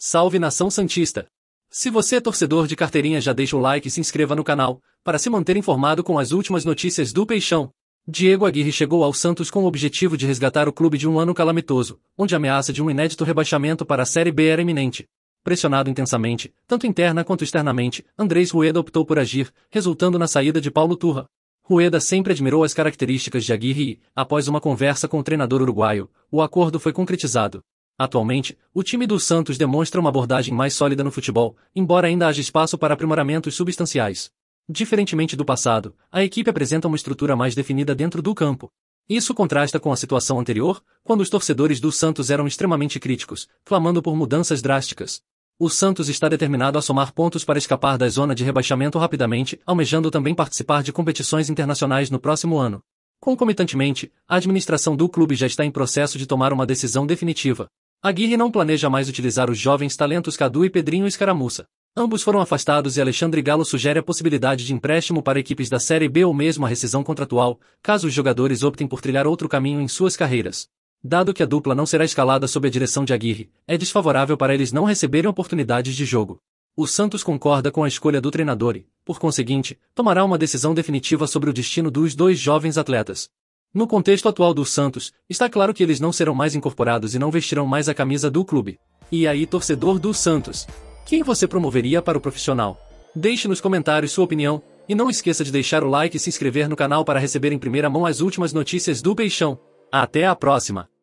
Salve nação santista! Se você é torcedor de carteirinha já deixa o like e se inscreva no canal, para se manter informado com as últimas notícias do Peixão. Diego Aguirre chegou ao Santos com o objetivo de resgatar o clube de um ano calamitoso, onde a ameaça de um inédito rebaixamento para a Série B era iminente. Pressionado intensamente, tanto interna quanto externamente, Andrés Rueda optou por agir, resultando na saída de Paulo Turra. Rueda sempre admirou as características de Aguirre e, após uma conversa com o treinador uruguaio, o acordo foi concretizado. Atualmente, o time do Santos demonstra uma abordagem mais sólida no futebol, embora ainda haja espaço para aprimoramentos substanciais. Diferentemente do passado, a equipe apresenta uma estrutura mais definida dentro do campo. Isso contrasta com a situação anterior, quando os torcedores do Santos eram extremamente críticos, clamando por mudanças drásticas. O Santos está determinado a somar pontos para escapar da zona de rebaixamento rapidamente, almejando também participar de competições internacionais no próximo ano. Concomitantemente, a administração do clube já está em processo de tomar uma decisão definitiva. Aguirre não planeja mais utilizar os jovens talentos Cadu e Pedrinho Escaramuça. Ambos foram afastados e Alexandre Galo sugere a possibilidade de empréstimo para equipes da Série B ou mesmo a rescisão contratual, caso os jogadores optem por trilhar outro caminho em suas carreiras. Dado que a dupla não será escalada sob a direção de Aguirre, é desfavorável para eles não receberem oportunidades de jogo. O Santos concorda com a escolha do treinador e, por conseguinte, tomará uma decisão definitiva sobre o destino dos dois jovens atletas. No contexto atual do Santos, está claro que eles não serão mais incorporados e não vestirão mais a camisa do clube. E aí, torcedor do Santos, quem você promoveria para o profissional? Deixe nos comentários sua opinião, e não esqueça de deixar o like e se inscrever no canal para receber em primeira mão as últimas notícias do Peixão. Até a próxima!